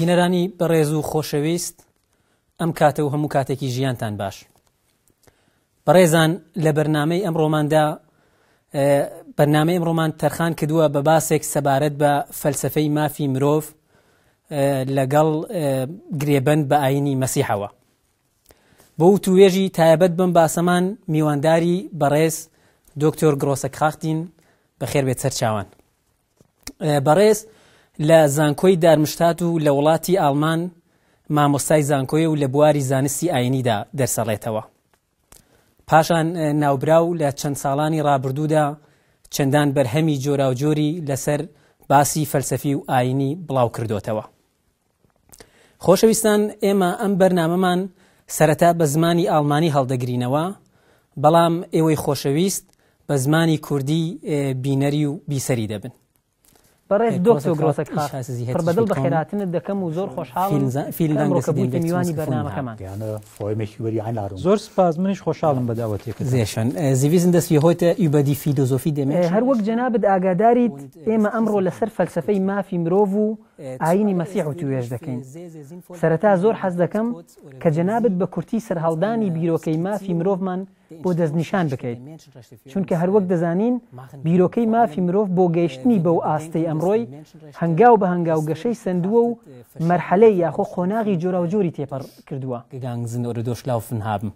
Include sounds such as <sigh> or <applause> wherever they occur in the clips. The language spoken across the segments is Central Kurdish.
بینەرانی بەڕێز و خۆشەویست ئەم کاتە و هەموو کاتێکی ژیانتان باش. بەڕێزان لە بەرنمەی ئەمڕۆماندا بەرنمەی ئەمڕۆمان تەرخان کردووە بە باسێک سەبارەت بە فەلسفەی مافی مرۆڤ لەگەڵ گرێبند بە ئاینی مەسیحەوە. بۆ توێژی تایبەت بم باسەمان میوانداری بەڕێز دکتۆر گرۆسە کاختین بە خێربێت سەرچاوان. بەڕێز، لە زانکۆی دارمشتات و لە وڵاتی ئالمان مامۆستای زانکۆی و لە بواری زانستی ئاینیدا دەرسەڵێتەوە. پاشان ناوبراو لە چەند ساڵانی ڕابردوودا چەندان بەرهەمی جۆراوجۆری لەسەر باسی فەلسەفی و ئاینی بڵاو کردوتەوە. خۆشەویستان ئێمە ئەم بەرنامەمان سەرەتا بە زمانی ئالمانی هەڵدەگرینەوە، بەڵام ئێوەی خۆشەویست بە زمانی کوردی بینەری و بیسەری دەبن. بەڕێز دۆکسۆ گرۆسەکە پر بەدڵ بە خێراتنت دەکەم و زۆر خۆشحاڵ فیلکەبووی میوانی بەنامەکەمان زور سپاز منش خۆشحاڵم بەداوەتێک زێشن اه، زیویزن دەستی هۆتە ئیبەدی فیدۆزۆفی هر وقت جناب اه، جەنابت ئاگاداریت ئێمە ئەمڕۆ لەسەر فەلسفەی ما مرۆڤ و اه، ئاینی مەسیح و توێژ سرتا زور زۆر حەز دەکەم کە جەنابت بە کورتی ما بیرۆکەی مافی من بۆ دەستنیشان بکەیت چونکە هەروەک دەزانین بیرۆکەی مافی مرۆڤ بۆ گەیشتنی بەو ئاستەی ئەمڕۆی هەنگاو بە هەنگاو گەشەی سندووە و مەرحەلەی یاخۆ خۆناغی جۆرا و جۆری تێپەر کردووە گەگانگزن oder durchlaufen haben.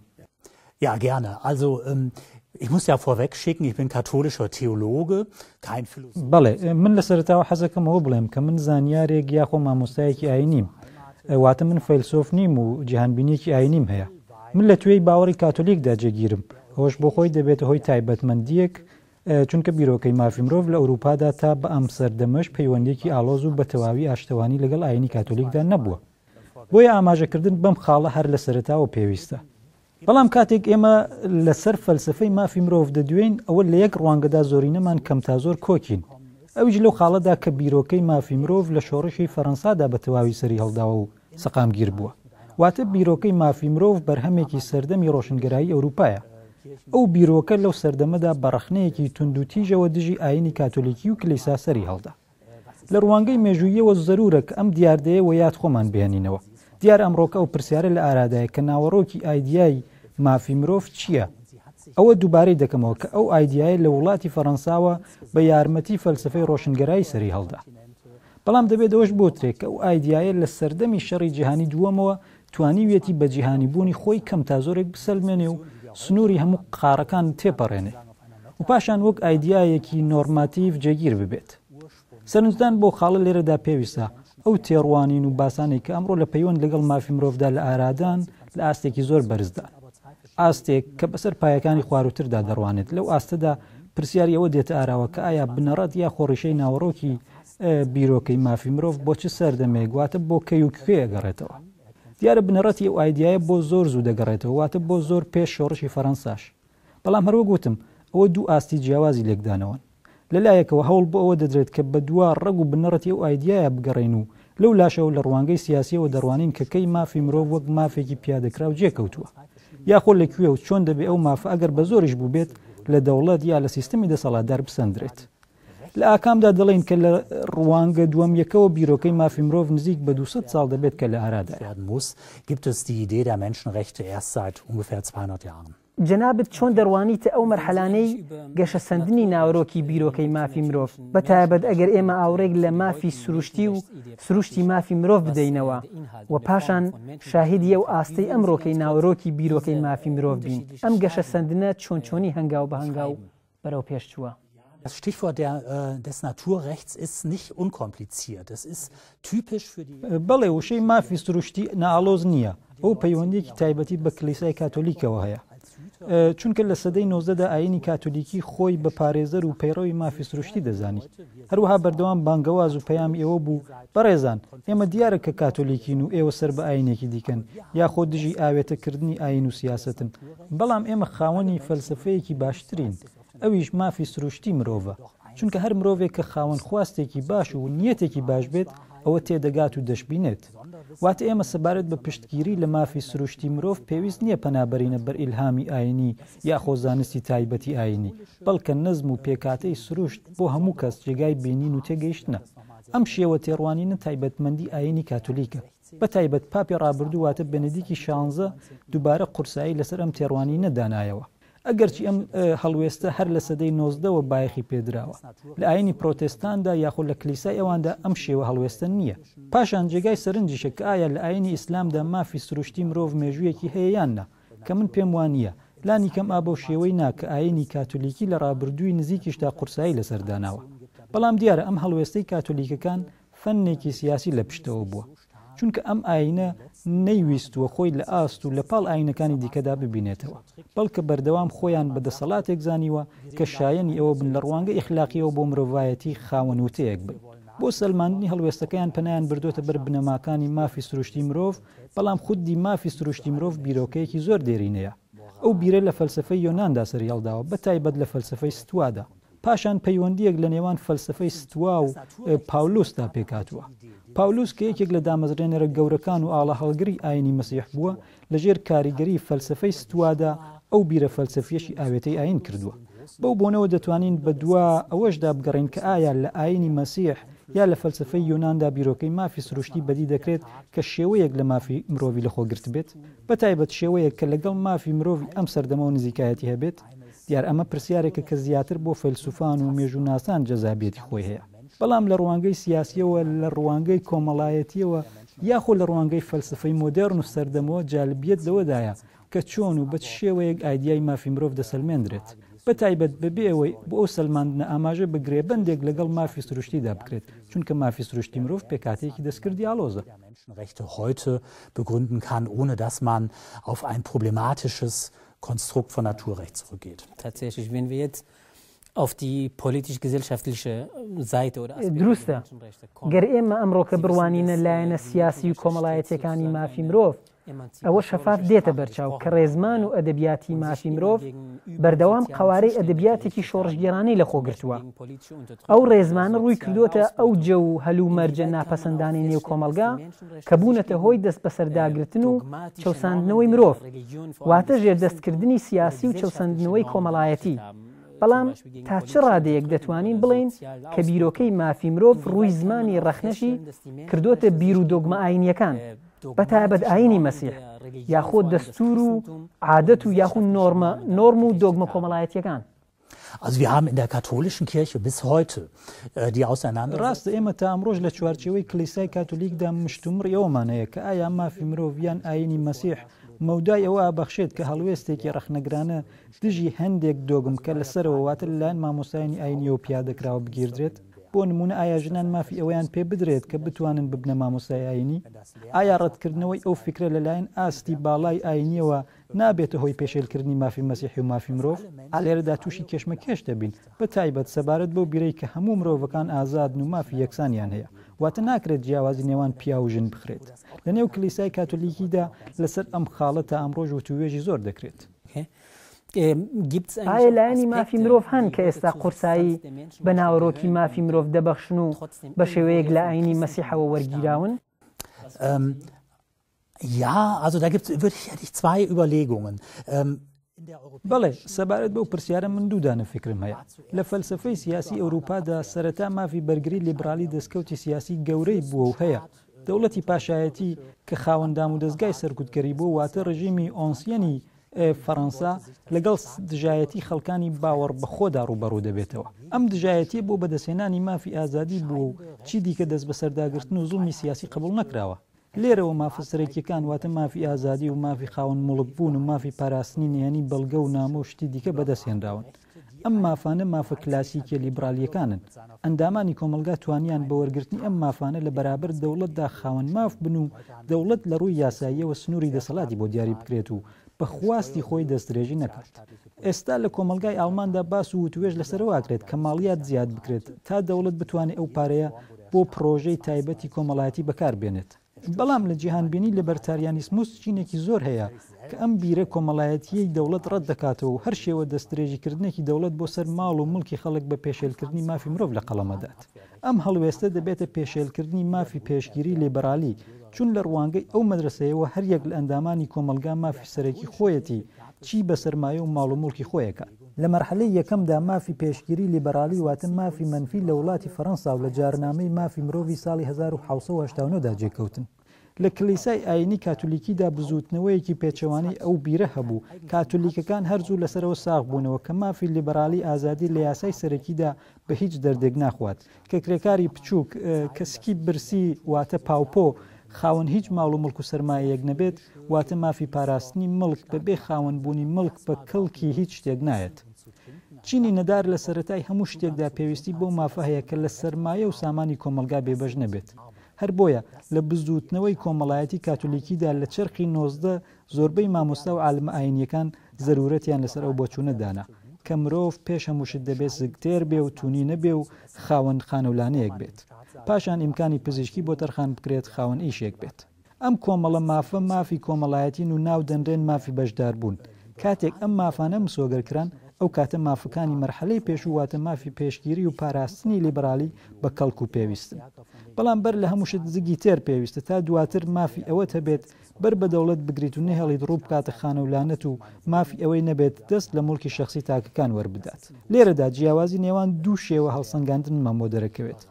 Ja, gerne. Also ähm, ich muss ja vorweg schicken, ich bin katholischer Theologe, kein Philosoph. بله من لە سەرتاوە حەزەکەم ئەوە بڵێم کە من زانیارێک یاخۆ مامۆستایەکی ئاینیم. واتە من فەیلسۆف نیم و جیهانبینیەکی ئاینیم هەیە. من لە توێی باوەڕی کاتۆلیکدا جێگیرم ئەوش بۆ خۆی دەبێتە هۆی تایبەتمەندیەک چونکە بیرۆکەی مافی مرۆڤ لە ئەوروپادا تا بە ئەم سەردەمەش پەیوەندێکی ئالۆز و بە تەواوی ئاشتەوانی لەگەڵ ئاینی کاتۆلیکدا نەبووە بۆیە ئاماژەکردن بەم خاڵە هەر لە سەرتاوە پێویستە بەڵام کاتێک ئێمە لەسەر فەلسفەی مافی مرۆڤ دەدوێن ئەوە لە یەک ڕوانگەدا زۆرینەمان کەم تا زۆر کۆکین ئەویش لەو خاڵەدا کە بیرۆکەی مافی مرۆڤ لە شۆڕشی فەەنسادا بە تەواوی سەری هەڵداوە و سەقامگیر بووە واتە بیرۆکەی مافی مرۆڤ بەرهەمێکی سەردەمی ڕۆشنگەرایی ئەوروپایە ئەو بیرۆکە لەو سەردەمەدا بەڕخنەیەکی تونندوتیژەوە دژی ئاینی کاتۆلیکی و کلیساسەری هەڵدا لە ڕوانگەی مێژوویەوە زەرورەك ئەم دیاردەیە و یاد خۆمان بێنینەوە دیار ئەمڕۆکە ئەو پرسیارە لە ئارادایە کە ناوەڕۆکی ئایدایی مافی مرۆڤ چییە؟ ئەوە دووبارەی دەکەمەوە کە ئەو ئایدایە لە وڵاتی فەەنساوە بە یارمەتی فەلسفەی ڕۆشنگەرایی سەری هەڵدا. بەڵام دەبێت ئەوش بۆترێک کە ئەو ئایدایە لە سەردەمی شەڕی جیهانی دووەمەوە توانیویەتی بەجیهانی بوونی خۆی کەم تا زۆرێک بسەلمێنێ و سنووری هەموو قارەکان تێپەڕێنێ و پاشان وەک ئایدایەکی نۆرماتیف جێگیر ببێت سەرنجدان بۆ خاڵە لێرەدا پێویستە ئەو تێڕوانین و باسانی کە ئەمڕۆ لە پەیوەند لەگەڵ مافی مرۆڤدا لە ئارادان لە ئاستێکی زۆر بەرزدا ئاستێک کە بەسەر پایەکانی خواروتردا دەڕوانێت لەو ئاستەدا پرسیاریەوە دێتە ئاراوە کە ئایا بنەڕەت یا خۆڕیشەی ناوەڕۆکی بیرۆکەی مافی مرۆڤ بۆچی سەردەمێ گواتە بۆ کەی و کوێ گەڕێتەوە دیارە بنەڕەتی ئەو ئایدایە بۆ زۆر زوو دەگەڕێتەوە واتە بۆ زۆر پێش شۆڕشی فەەنساش بەڵام هەروە گوتم ئەوە دوو ئاستی جیاوازی لێکدانەوەن لەلایەکەوە هەوڵ بۆ ئەوە دەدرێت کە بە دوا ڕەگ و بنەڕەتی ئەو ئایدایە بگەڕین و لەو لاشەوە لە ڕوانگەی سیاسیەوە دەڕوانین کەکەی مافی مرۆڤ وەک مافێکی پیادەکرا و جێکەوتووە یاخۆ لەکوێ و چۆن دەبێ ئەو مافە ئەگەر بە زۆریش بوو بێت لە دەوڵەت یا لە سیستمی دەسەڵاتدار بسەندرێت لە ئاکامدا دەڵێن کە لە ڕوانگە دووەم یەکەوە بیرۆکەی مافی مرۆڤ نزیک بە 200 سال دەبێت کە لە هەراداات موس gibt es die Idee der Menschenrechte erst seit ungefähr 200 Jahren. جەنابەت چۆن دەڕوانیتە ئەو مەرحەلانەی گەشەسەندنی ناوەڕۆکی بیرۆکەی مافی مرۆڤ بە تایبەت ئەگەر ئێمە ئاورێک لە مافی سروشتی و سروشتی مافی مرۆڤ بدەینەوە و پاشان شاهدی ئەو ئاستەی ئەمڕۆکەی ناوەڕۆکی بیرۆکەی مافی مرۆڤ بین ئەم گەشەسەندنە چۆن چۆنی هەنگاو بە هەنگاو بەرەو پێشچووە. Das Stichwort der, äh, des Naturrechts ist nicht unkompliziert. Es ist typisch für die äh, بەڵێ وشەی مافی سروشتی ناڵۆز نییە ئەو پەیوەندێکی تایبەتی بە کلیسای کاتۆلیکەوە هەیە äh, äh, چونکە لە سەدەی نۆزدەدا ئاینی کاتۆلیکی خۆی بە پارێزەر و پەیڕەوی مافی سروشتی دەزانی هەروها بەردەوام بانگەواز و پەیام ئێوە بوو بەڕێزان ئێمە دیارە کە کاتۆلیکین و ئێوە سەر بە ئاینێکی دیکەن یاخۆ دژی ئاوێتەکردنی ئاین و سیاستن بەڵام ئێمە خاوەنی فەلسفەیەکی باشترین ئەویش مافی سروشتی مرۆڤە چونکە هەر مرۆڤێک کە خاوەن خواستێکی باش و نیەتێکی باش بێت ئەوە تێدەگات و دەشبینێت واتە ئێمە سەبارەت بە پشتگیری لە مافی سروشتی مرۆڤ پێویست نییە پەنابەرینە بەر ئیلهامی ئاینی یا خۆزانستی تایبەتی ئاینی بەڵکە نەزم و پێکاتەی سروشت بۆ هەموو کەس جێگای بینین و تێگەیشتنە ئەم شێوە تێڕوانینە تایبەتمەندی ئاینی کاتولیکە بە تایبەت پاپی ڕابردوواتە بەنەدیکی شانزە دووبارە قورسایی لەسەر ئەم تێڕوانی نەدانایەوە ئەگەرچی ئەم هەڵوێستە هەر لە سەدەی نۆزدەوە بایەخی پێدراوە لە ئاینی پرۆتستاندا یاخود لە کلیسا ئەواندا ئەم شێوە هەڵوێستە نییە پاشان جێگای سەرنجیشەکە ئایا لە ئاینی ئیسلامدا مافی سروشتی مرۆڤ مێژوویەکی هەیەیاننا کە من پێم وانە لانی کەم ئابە شێوەی ناکە ئاینی کاتولیکی لە ڕابردووی نزیکیشتا قورسایی لەسەرداناوە بەڵام دیارە ئەم هەڵوێستەی کاتولیکەکان فەنێکی سیاسی لە پشتەوە بووە چونکە ئەم ئاینە نەیویستوە خۆی لە ئاست و لە پاڵ ئاینەکانی دیکەدا ببینێتەوە بەڵکە بەردەوام خۆیان بە دەسەڵاتێک زانیوە کە شایەنی ئەوە بن لە ڕوانگە ئیخلاقیەوە بۆ مرۆڤایەتی خاوەنوتەیەک بن بۆ سلماننی هەڵوێستەکەیان پەنیان بردوێتە بەر بنەماکانی مافی سروشتی مرۆڤ بەڵام خودی مافی سروشتی مرۆڤ بیرۆکەیەکی زۆر دێرینەیە ئەو بیرە لە فەلسفەی یۆناندا سەریالداوە بە تایبەت لە فەلسفەی ستوادا پاشان پەیوەندیەک لە نێوان فەلسفەی ستوا و پاولوستا پێکاتوە پاولوس کە یەکێک لە دامەزرێنەرە گەورەکان و ئاڵە هەڵگری ئاینی مەسیح بووە لەژێر کاریگەری فەلسفەی ستوادا ئەو بیرە فەلسفیەشی ئاوێتەی ئاین کردووە بەو بۆنەوە دەتوانین بە دوا ئەوەشدا بگەڕین کە ئایا لە ئاینی مەسیح یا لە فەلسفەی یۆنااندا بیرۆکەی مافی سروشتی بەدی دەکرێت کە شێوەیەک لە مافی مرۆڤ لەخۆگررت بێت بە تایبەت شێوەیەک کە لەگەڵ مافی مرۆڤ ئەم سەردەمە و نزیکایەتی هەبێت دیار ئەمە پرسیارێکە کە زیاتر بۆ فەلسوفان و مێژووناسان جەزابێتی خۆی هەیە بەڵام لە ڕوانگەی سیاسیەوە لە ڕوانگەی کۆمەڵایەتیەوە یاخۆ لە ڕوانگەی فەلسفەی مۆدررن و سەردەمەوە جالبیت لەوەدایە کە چۆن و بەت شێوەیەک ئایدای مافی مرۆڤ دەسەلمێندرێت بەتایبەت ببێەوەی بۆ ئەو سلماندنە ئاماژە بگرێ بندێک لەگەڵ مافی سروشتیدا بکرێت چونکە مافی سروشتی مرۆڤ پێکاتێکی دەستکردی ئالۆزە. Rechte heute begründen kann, ohne dass man auf ein problematisches Konstrukt von Naturrecht zurückgeht. Tatsächlich, wenn wir jetzt auf die politisch-gesellschaftliche äh, Seite oder درسته kommen. ئێمە ئەمڕۆکە بڕوانینە لایەنە سیاسی و کۆمەڵایەتەکانی مافی مرۆڤ ئەوە شەفاف دێتە بەرچاو کە ڕێزمان و ئەدەبیاتی مافی مرۆڤ بەردەوام قوارەی ئەدەبیاتێکی شۆڕژگیرانی لە خۆگرتووە ئەو ڕێزمانە ڕووی کردوتە ئەو جە و هەلومەرجە ناپەسەندانی نێو کۆمەلگا کە بوونەتە هۆی دەست بە سەرداگرتن و چەساندنەوەی مرۆڤ واتە ژێر دەستکردنی سیاسی و چەسەندنەوەی کۆمەڵایەتی. بەڵام تا چ ڕادەیەک دەتوانین بڵین کە بیرۆکەی مافی مرۆڤ ڕووی زمانی ڕەخنەشی کردوتە بیر و دۆگمە ئاینیەکان بە تایبەت ئاینی مەسیح یاخۆ دەستور و عادەت و یاخود نۆرمە نۆرم و دۆگمە کۆمەڵایەتیەکان. Also wir haben in der katholischen Kirche bis heute uh, äh, die auseinander ڕاستە ئێمە تا ئەمڕۆژ لە چوارچەوەی کلیسای کاتولیکدا مشتمر ئەومانەیە کە ئایا مافی مرۆڤیان ئاینی مەسیح مەودای ئەوە ئابەخشێت کە هەڵوێستێکی ڕەخنەگرانە دژی هەندێک دۆگم کە لەسەرەوەواتە لەلایەن مامۆسایانی ئاینی و پیادەکراوە بگیردرێت بۆ نمونە ئایا ژنان مافی ئەویان پێ بدرێت کە بتوانن ببنە مامۆسایینی ئایا ڕەتکردنەوەی ئەو فکرە لەلایەن ئاستی باڵای ئاینیەوە نابێتە هۆی پێشێلکردنی مافی مەسیحی و مافی مرۆڤ ئالێرەدا تووشی کێشمە کێش دەبین بە تایبەت سەبارەت بۆ بیرەی کە هەموو مرۆڤەکان ئازاد و مافی یەکسانیان هەیە واتە ناکرێت جیاوازی نێوان پیا و ژن بخرێت لە نێو کلیسای کاتۆلیکیدا لەسەر ئەم خاڵە تا ئەمڕۆژ و توێژی زۆر دەکرێت. ئایلانی مافی مرۆڤ هەن کە ئێستا قورسایی بە ناوەڕۆکی مافی مرۆڤ دەبەخشن و بە شێوەیەک لە ئاینی مەسیحەوە وەرگیراون Ja, also da gibt wirklich zwei Überlegungen. Ähm, بەڵێ سەبارەت بەو پرسیارە من دوودانە فکرم هەیە لە فەلسفەی سیاسی ئەوروپادا سەرەتا مافی بەرگری لیبرالی دەستکەوتی سیاسی گەورەی بووە و هەیە دەوڵەتی پاشایەتی کە خاوەندام و دەستگای سەرکوتکەری بۆ واتە ڕژیمی ئۆنسیەنی فەەنسا لەگەڵ دژایەتی خەڵکانی باوەڕ بەخۆدا ڕوبەڕوو دەبێتەوە ئەم دژایەتی بۆ بەدەسێنانی مافی ئازادی بوو و چی دیکە دەست بە سەرداگرتن و زوڵمی سیاسی قبول نەکراوە لێرەوە مافسەرێکیەکان واتە مافی ئازادی و مافی خاون مڵبوون و مافی پاراستنینیانی بەڵگە و نامە و شتی دیکە بەدەستێنراون ئەم مافانە مافە کلاسیکە لیبرالیەکانن ئەندامانی کۆمەلگا توانیان بە وەرگرتنی ئەم مافانە لە بەرابر دەوڵەتدا خاون ماف بن و دەوڵەت لە ڕووی یاساییەوە سنووری دەسەڵاتی بۆ دیاری بکرێت و بە خواستی خۆی دەستدرێژی نەکات. ئێستا لە کۆمەلگای ئالماندا باس و توێژ لەسەرواکرێت کە ماڵیات زیاد بکرێت تا دەوڵت بتوانێت ئەو پارەیە بۆ پرۆژەی تایبەتی کۆمەڵایەتی بەکاربێنێت. بەڵام لە جیهانبینی لە بەرتاریانیسموس چینێکی زۆر هەیە کە ئەم بیرە کۆمەڵایەتیەک دەوڵەت ڕەت دەکاتەوە و هەر شێوە دەستێژیکردنێکی دەوڵەت بۆ سەر ماڵ و ملکی خەڵک بە پێشێلکردنی مافی مرۆڤ لە قەڵەمەدات. ئەم هەڵوێستە دەبێتە پێشێلکردنی مافی پێشگیری لێبرالی چون لە ڕوانگەی ئەو مەدرسەیەوە هەریەک لە ئەندامانی کۆمەلگا مافی سەرەکی خۆیەتی چی بە سەرمایە و ماڵومڵکی خۆیەکە لە مەرحلەی یەکەمدا مافی پێشگیری لیبەرالی واتن مافی منفی لە وڵاتی فەەنسا و لە جارنامەی مافی مرۆڤی ساڵی 1970دا جێکەوتن لە کلیسای ئاینی کاتولیکیدا بزوتنەوەیەکی پێچەوانی ئەو بیرە هەبوو کاتولیکەکان هەرزوو لەسەرەوە ساغ بوونەوە کە مافی لیبرالی ئازادی لە یاسای سەرەکیدا بە هیچ دەردێک ناخوات کە کرێکاری بچووک کەسکی برسی واتە پاوپۆ خاون هیچ ماڵ و ملک و سرمایەک نەبێت واتە مافی پاراستنی ملک بە بێ خاون بوونی ملک بە کەڵکی هیچ شتێک نایەت. چینی نەدار لە سەتای هەموو شتێکدا پێویستی بۆ مافە هەیە کە لە سرمایە و سامانی کۆمەلگا بێبەش نەبێت. هەر بۆیە لە بزوتنەوەی کۆمەڵایەتی کاتولیکیدا لە چرقی نۆزدە زۆربەی مامۆستا و عالمە ئاینیەکان زەرورەتیان لەسەر ئەو بۆچوونەدانا کە مرۆڤ پێش هەمووشت دەبێت زگتێر بێ و تونی نەبێ و خاوەند خانەولانەیەک بێت. پاشان ئیمکانی پزیشکی بۆ تەرخان بکرێت خاون ئیشێک بێت ئەم کۆمەڵە مافە مافی کۆمەڵایەتین و ناو دەنرێن مافی بەشدار بوون کاتێک ئەم مافانە مسۆگەرکران ئەو کاتە مافەکانی مەرحەلەی پێشواتە مافی پێشگیری و پاراستنی لیبرالی بە کەڵک و پێویستن بەڵام بەر لە هەمووشت زگی تێر پێویستە تا دواتر مافی ئەوەت هەبێت بەر بە دەوڵەت بگریت و نەهێڵیت ڕوو بکاتە خانەولانەت و مافی ئەوەی نەبێت دەست لە ملکی شخصی تاکەکان وەربدات لێرەدا جیاوازی نێوان دوو شێوە هەڵسەنگاندن مامۆ دەرەکەوێت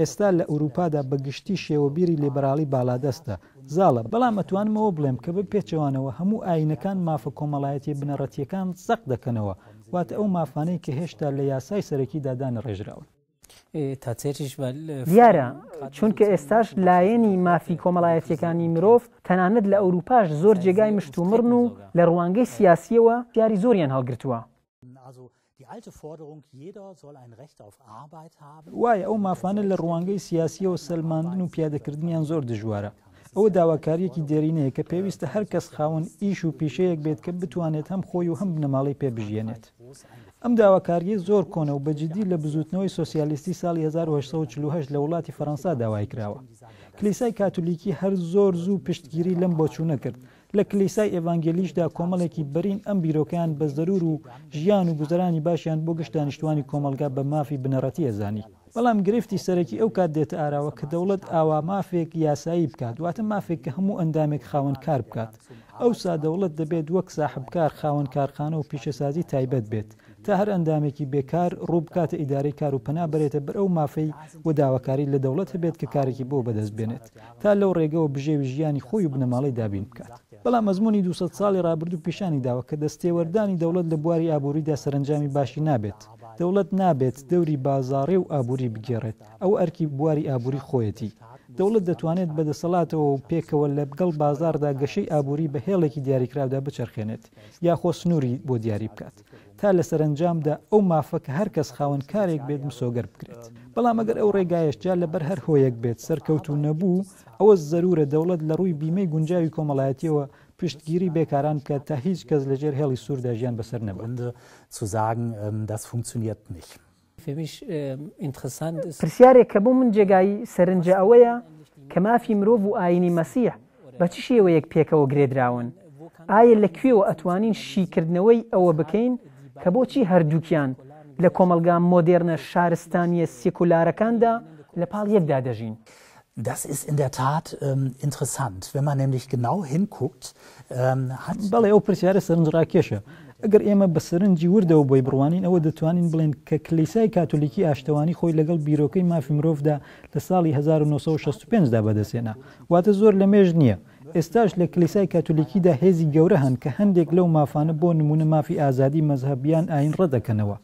ئێستا لە ئوروپادا بەگشتی شێوەبیری لیبرالی بالادەستە زاڵە بەڵام ئەتوانمەوە بڵێم کە بە پێچەوانەوە هەموو ئاینەکان مافە کۆمەڵایەتی بنەڕەتیەکان سەق دەکەنەوە واتە ئەو مافانەی کە هێشتا لە یاسای سەرەکی دادانە ڕێژراون تاچێتیش دیارە چونکە ئێستاش لایەنی مافی کۆمەڵایەتیەکانی مرۆڤ تەنانەت لە ئەوروپاش زۆر جێگای مشتومڕن و لە ڕوانگەی سیاسیەوە دیاری زۆریان هەڵگرتووە وایە ئەو مافانە لە ڕوانگەی سیاسیەوە سلماندن و پیادەکردنیان زۆر دژوارە. ئەو داواکاریەکی دێرینەیە کە پێویستە هەر کەس خاون ئیش و پیشەیەک بێت کە بتوانێت هەم خۆی و هەم بنەماڵی پێبژێنێت. ئەم داواکاریە زۆر کۆنە و بەجددی لە بزوتنەوەی سوسیالیستی ساڵی 1940 لە وڵاتی فەەنسا داوای کراوە. کلیسای کاتولیکی هەر زۆر زوو پشتگیری لەم بۆچوو نەکرد لە کلیسای ئێڤانگلیشدا کۆمەڵێکی بەرین ئەم بیرۆکیان بە زەرور و ژیان و گوزرانی باشیان بۆ گشتانیشتوانی کۆمەلگا بە مافی بنەڕەتی ئەزانی بەڵام گرفتی سەرەکی ئەو کات دێتە ئاراوە کە دەوڵەت ئاوا مافێک یاسایی بکات دواتە مافێک کە هەموو ئەندامێک خاوەن کار بکات ئەو سا دەوڵەت دەبێت وەک ساحبکار خاوەن کارخانە و پیشەسازی تایبەت بێت تا هەر ئەندامێکی بێکار ڕووبکاتە ئیداری کار و پەنا بێتە بەرەو مافەی و داواکاری لە دەوڵەت هەبێت کە کارێکی بۆ بەدەست بێنێت تا لەو ڕێگەەوە بژێوی ژیانی خۆی و بنەماڵی دابین بکات. بەڵام مەزمموی 200 ساڵی رابرد و پیشانی داوە کە دەستێوەردانی دەوڵەت لە بواری ئابوووریدا سەرنجامی باشی نابێت دەوڵەت نابێت دەوری بازارڕێ و ئابووری بگێڕێت ئەو ئەرکی بواری ئابووری خۆیەتی دەوڵەت دەتوانێت بەدەسەڵاتەوە و پێکەوە لە بگەڵ بازاردا گەشەی ئابووری بە هێڵێکی دیاریکراودا بچرخێنێت یاخۆ سنووری بۆ دیاری بکات تا لە سەرنجامدا ئەو مافەکە هەر کەس خاون کارێک بێت مسۆگەر بکرێت بەڵام ئەگەر ئەو ڕێگایشجا لەبەر هەر هۆیەک بێت سەرکەوتو نەبوو ئەوە زەرورە دەوڵەت لە ڕووی بیمەی گونجاوی کۆمەڵایەتیەوە پشtگیری بێکاران بکە تا هیچ کەس لەژێر هێڵی سوورداژیان بەسەر نەبندە سوزاگن دەست فونکسیونیت nicht. پرسیارێک کە بۆ من جێگایی سەرنجە ئەوەیە کە مافی مرۆڤ و ئاینی مەسیح بە چ شێوەیەک پێکەوە گرێدراون ئایا لەکوێوە ئەتوانین شیکردنەوەی ئەوە بکەین کە بۆچی هەردووکیان لە کۆمەلگا مۆدررنە شارستانیە سیکولارەکاندا لە پاڵ یەکدا دەژین. Das ist in der Tat ähm, interessant. Wenn man nämlich genau hinguckt, ähm, hat. بەڵێ ئەو پرسیارە سەرنجڕاکێشە. ئەگەر ئێمە بە سەرنجی وردەوە بۆی بڕوانین ئەوە دەتوانین بڵێن کە کلیسای کاتولیکی ئاشتەوانی خۆی لەگەڵ بیرۆکەی مافی مرۆڤدا لە ساڵی 1965دا بەدەسێنا واتە زۆر لە مێژ نییە ئێستاش لە کلیسای کاتولیکیدا هێزی گەورە هەن کە هەندێک لەو مافانە بۆ نمونە مافی ئازادی مەزهبیان ئاین ڕەدەکەنەوە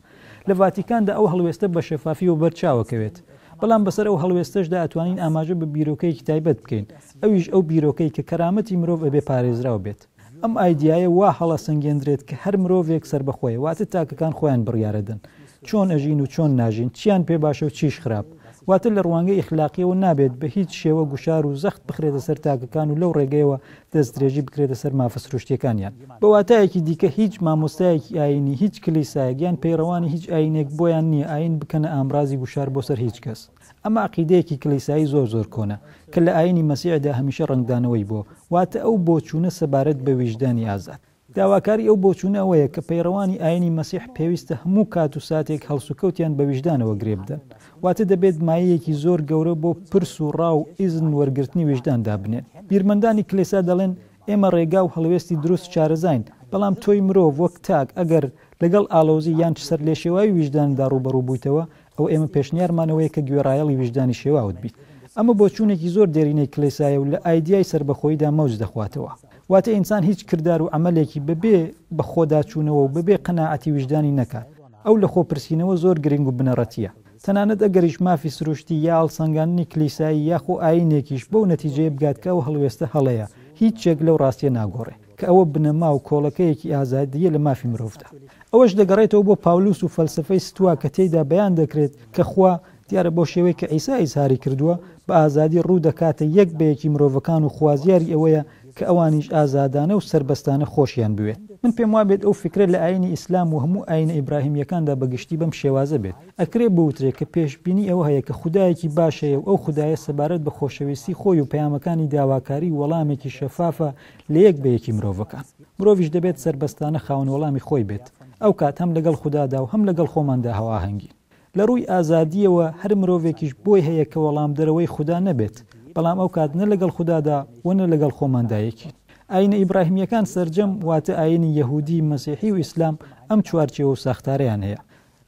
لە ڤاتیکاندا ئەو هەڵوێستە بە شەفافی و بەرچاوەکەوێت بەڵام بەسەر ئەو هەڵوێستەشدا ئەتوانین ئاماژە بە بیرۆکەیەکی تایبەت بکەین ئەویش ئەو بیرۆکەی کە کەرامەتی مرۆڤ ئەبێ پارێزراو بێت ئەم ئایدایە وا هەڵە سنگێندرێت کە هەر مرۆڤێک سەر بەخۆی واتە تاکەکان خۆیان بڕیاەدەن چۆن ئەژین و چۆن ناژین چیان پێ باشە و چیش خراپ واتە لە ڕوانگەی ئەخلاقیەوە نابێت بە هیچ شێوە گوشار و زەخت بخرێتە سەر تاکەکان و لەو ڕێگەیەوە دەست درێژی بکرێتە سەر مافەسروشتەکانیان بەواتایەکی دیکە هیچ مامۆستایەکی ئاینی هیچ کلیسایەکیان پەیڕەوانی هیچ ئاینێک بۆیان نییە ئاین بکەنە ئامرازی گوشار بۆ سەر هیچ کەس ئەمە عقیدەیەکی کلیسایی زۆر زۆر کۆنە کە لە ئاینی مەسیعدا هەمیشە ڕنگدانەوەی بۆ واتە ئەو بۆچوونە سەبارەت بە ویژدانی ئازاد داواکاری ئەو بۆچوونە ئەوەیە کە پەیڕەوانی ئاینی مەسیح پێویستە هەموو کات و ساتێک هەڵسوکەوتیان بە ویژدانەوە گرێبدەن واتە دەبێت مایەکی زۆر گەورە بۆ پرس و ڕاو ئیزن وەرگرتنی ویژدان دابنێ بیرمەندانی کلێسا دەڵێن ئێمە ڕێگا و هەڵوێستی دروست چارەزین بەڵام تۆی مرۆڤ وەک تاک ئەگەر لەگەڵ ئالۆزی یان سەر لێشێوای ویژداندا ڕوبەڕوو بوویتەوە ئەو ئێمە پێشنیارمانەوەی کە گوێڕایەڵی ویژدانی شێواوت بیت ئەمە بۆ چوونێکی زۆر دێرینەی کلێسایە و لە ئایدای سربەخۆیدا مەوج دەخواتەوە واتە ئینسان هیچ کردار و ئەمەلێکی ببێ بە خۆداچوونەوە و ببێ قەنەعەتی وجدانی نەکات ئەو لە خۆپرسینەوە زۆر گرنگ و بنەڕەتیە تەنانەت ئەگەریش مافی سروشتی یاڵ سنگانی کلیسایی یاخۆ ئاینێکیش بەو نەتیجەیە بگاتکە و هەڵوێستە هەڵەیە هیچ چێک لەو ڕاستیە ناگۆڕێ کە ئەوە بنەما و کۆڵەکەیەکی ئازادیە لە مافی مرۆڤدا ئەوەش دەگەڕێتەوە بۆ پاولوس و فەلسفەی ستووا کە تێدا بەیان دەکرێت کە خوا دیارە بۆ شێوەی کە ئەیسا ئیساری کردووە بە ئازادی ڕوو دەکاتە یەک بەیەکی مرۆڤەکان و خوازیاری ئەوەیە کە ئەوانیش ئازادانە و سربەستانە خۆشیان بوێت من پێم وا بێت ئەو فکرێت لە ئاینی ئیسلام و هەموو ئاینە ئیبراهیمیەکاندا بەگشتی بەم شێوازە بێت ئەکرێ بوترێک کە پێشببینی ئەوە هەیە کە خدایەکی باشەیە و ئەو خدایە سەبارەت بە خۆشەویستی خۆی و پەیامەکانی داواکاری وەڵامێکی شەفافە لە یەک بە یەکی مرۆڤەکان مرۆڤش دەبێت سربەستانە خاون وەڵامی خۆی بێت ئەو کات هەم لەگەڵ خوددادا و هەم لەگەڵ خۆماندا هەواهنگی لە ڕووی ئازادیەوە هەر مرۆڤێکیش بۆی هەیە کە وەڵام دەرەوەی خوددا نەبێت بەڵام ئەو کات نە لەگەڵ خوددادا وەنە لەگەڵ خۆماندایەکی ئاینە ئیبراهیمیەکان سرجەم واتە ئاینی یەهودی مەسیحی و ئیسلام ئەم چوارچەوە و ساختارەیان هەیە